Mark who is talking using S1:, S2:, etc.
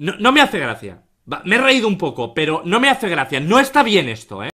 S1: no, me hace gracia. Me he reído un poco, pero no me hace gracia. No está bien esto, ¿eh?